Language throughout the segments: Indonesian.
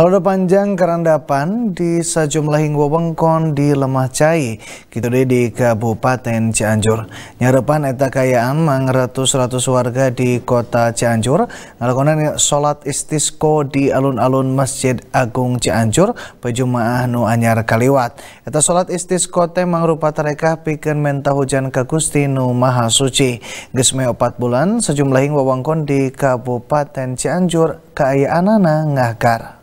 udah panjang kerandapan di sejumlah hingga wengkon di Lemah Cai, gitu deh di Kabupaten Cianjur. Nyarepan eta kayaan mang ratus-ratus warga di kota Cianjur ngelakonan sholat istisko di alun-alun Masjid Agung Cianjur pejumaah nu anyar kaliwat. Eta sholat istisko teh mangrupa tarekah pikeun menta hujan ke Gusti nu Maha Suci. Gesme opat bulan sejumlah hingga wengkon di Kabupaten Cianjur kayaanana ngakar.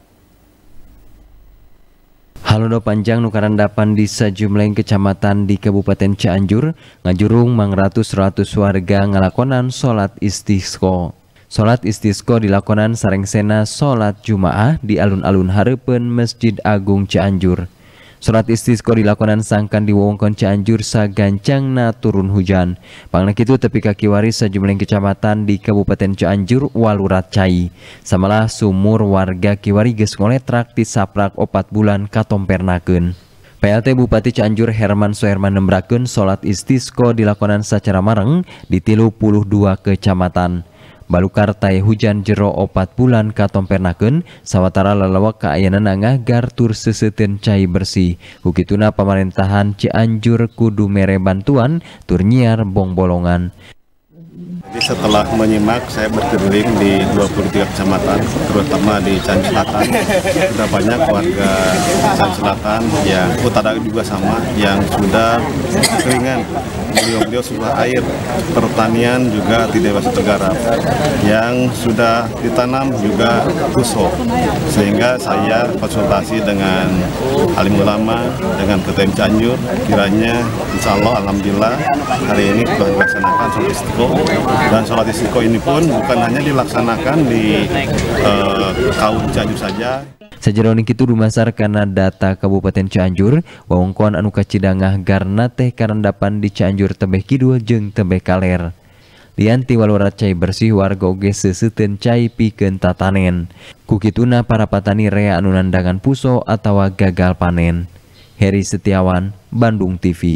Halodo panjang nukarandapan di sejumlah kecamatan di Kabupaten Cianjur, ngajurung mang ratus warga ngalakonan sholat istisqo. Sholat istisqo dilakonan sarengsena sholat Jumaah di alun-alun harapan Masjid Agung Cianjur. Surat istisqo dilakonan sangkan di wewengkon Cianjur sagancangna turun hujan. Pangna itu tepi kaki waris sejumlah kecamatan di Kabupaten Cianjur walurat cai. Samalah sumur warga kiwari geus ngoletrak di saprak opat bulan katompernakeun. PLT Bupati Cianjur Herman Soerman nembrakeun salat istisqo dilakonan secara mareng di 32 kecamatan. Balukartai hujan jero opat bulan katompernaken sawatara lelewak keayanan angah tur sesetin cai bersih Bukituna pemerintahan Cianjur Kudu Mere Bantuan bong Bongbolongan. Jadi setelah menyimak, saya berkeliling di 23 kecamatan, terutama di Can Selatan. Sudah banyak warga Can Selatan yang utara juga sama, yang sudah keringan. Beliau-beliau sudah air, pertanian juga tidak bisa tergarap. Yang sudah ditanam juga kusok. Sehingga saya konsultasi dengan alim ulama, dengan KTM Cianjur, kiranya insya Allah Alhamdulillah hari ini sudah dilaksanakan sholat istiqo dan sholat istiqo ini pun bukan hanya dilaksanakan di tahun eh, kaum Cianjur saja. Sajaroni itu dumasar karena data Kabupaten Cianjur, wawengkoan anu kacidangah garna teh karendapan di Cianjur tebeh kidul jeng tebeh kaler. Lianti walurat cai bersih warga oge seseten cai piken tatanen. Kukituna para patani rea anu nandangan puso atau gagal panen. Heri Setiawan, Bandung TV.